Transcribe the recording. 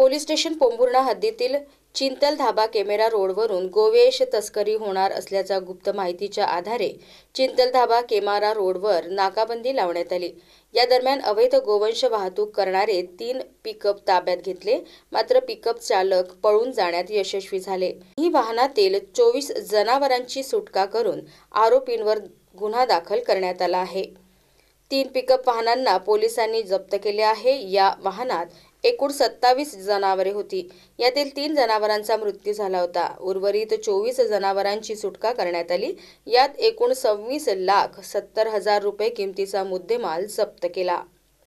police station Pombhurna हद्दीतील चिंतल धाबा camera रोडवरून गोवेश तस्करी होणार असल्याच्या गुप्त माहितीच्या आधारे चिंतल धाबा केमारा रोडवर नाकाबंदी लावण्यात आली या दरम्यान अवैध गोवंश वाहतूक करणारे तीन पिकअप ताब्यात घेतले मात्र पिकअप चालक पळून जाण्यात यशस्वी झाले ही वाहनातील चोवीस जनावरांची सुटका करून आरोपींवर गुन्हा दाखल करण्यात आला आहे तीन पिकअप वाहनांना पोलिसांनी जप्त केले आहे या वाहनात एकूण सत्तावीस जनावरे होती यातील तीन जनावरांचा मृत्यू झाला होता उर्वरित चोवीस जनावरांची सुटका करण्यात आली यात एकूण सव्वीस लाख सत्तर हजार रुपये किमतीचा मुद्देमाल जप्त केला